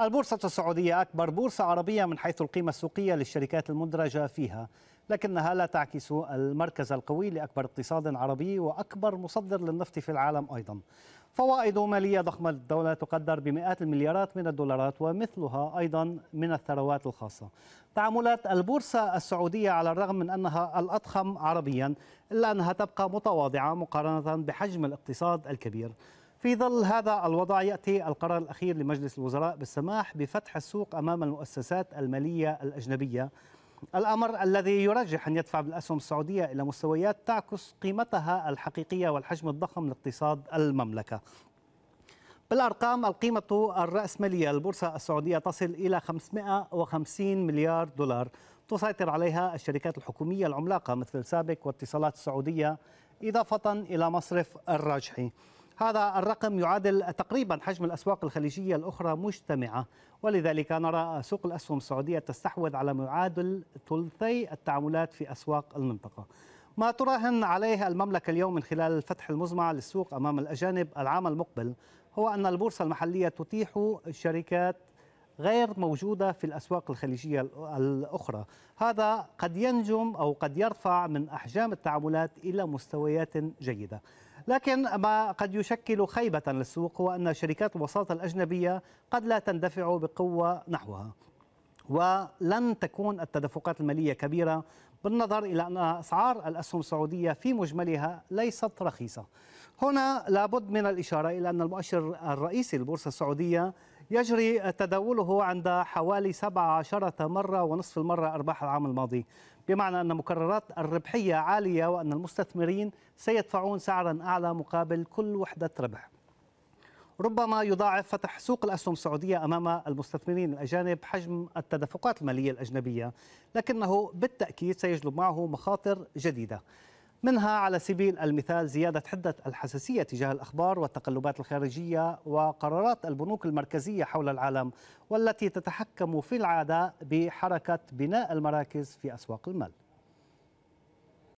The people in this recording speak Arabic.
البورصة السعودية أكبر بورصة عربية من حيث القيمة السوقية للشركات المدرجة فيها لكنها لا تعكس المركز القوي لأكبر اقتصاد عربي وأكبر مصدر للنفط في العالم أيضا فوائد مالية ضخمة للدولة تقدر بمئات المليارات من الدولارات ومثلها أيضا من الثروات الخاصة تعاملات البورصة السعودية على الرغم من أنها الأضخم عربيا إلا أنها تبقى متواضعة مقارنة بحجم الاقتصاد الكبير في ظل هذا الوضع يأتي القرار الأخير لمجلس الوزراء بالسماح بفتح السوق أمام المؤسسات المالية الأجنبية الأمر الذي يرجح أن يدفع بالأسهم السعودية إلى مستويات تعكس قيمتها الحقيقية والحجم الضخم لاقتصاد المملكة بالأرقام القيمة الرأسمالية للبورصة السعودية تصل إلى 550 مليار دولار تسيطر عليها الشركات الحكومية العملاقة مثل سابك واتصالات السعودية إضافة إلى مصرف الراجحي هذا الرقم يعادل تقريبا حجم الأسواق الخليجية الأخرى مجتمعة ولذلك نرى سوق الأسهم السعودية تستحوذ على ما يعادل ثلثي التعاملات في أسواق المنطقة ما تراهن عليه المملكة اليوم من خلال الفتح المزمع للسوق أمام الأجانب العام المقبل هو أن البورصة المحلية تتيح شركات غير موجودة في الأسواق الخليجية الأخرى هذا قد ينجم أو قد يرفع من أحجام التعاملات إلى مستويات جيدة لكن ما قد يشكل خيبة للسوق هو أن شركات الوساطة الأجنبية قد لا تندفع بقوة نحوها ولن تكون التدفقات المالية كبيرة بالنظر إلى أن أسعار الأسهم السعودية في مجملها ليست رخيصة هنا لابد من الإشارة إلى أن المؤشر الرئيسي للبورصة السعودية يجري تداوله عند حوالي 17 مرة ونصف المرة أرباح العام الماضي بمعنى أن مكررات الربحية عالية وأن المستثمرين سيدفعون سعرا أعلى مقابل كل وحدة ربح ربما يضاعف فتح سوق الأسهم السعودية أمام المستثمرين الأجانب حجم التدفقات المالية الأجنبية لكنه بالتأكيد سيجلب معه مخاطر جديدة منها على سبيل المثال زيادة حدة الحساسية تجاه الأخبار والتقلبات الخارجية وقرارات البنوك المركزية حول العالم والتي تتحكم في العادة بحركة بناء المراكز في أسواق المال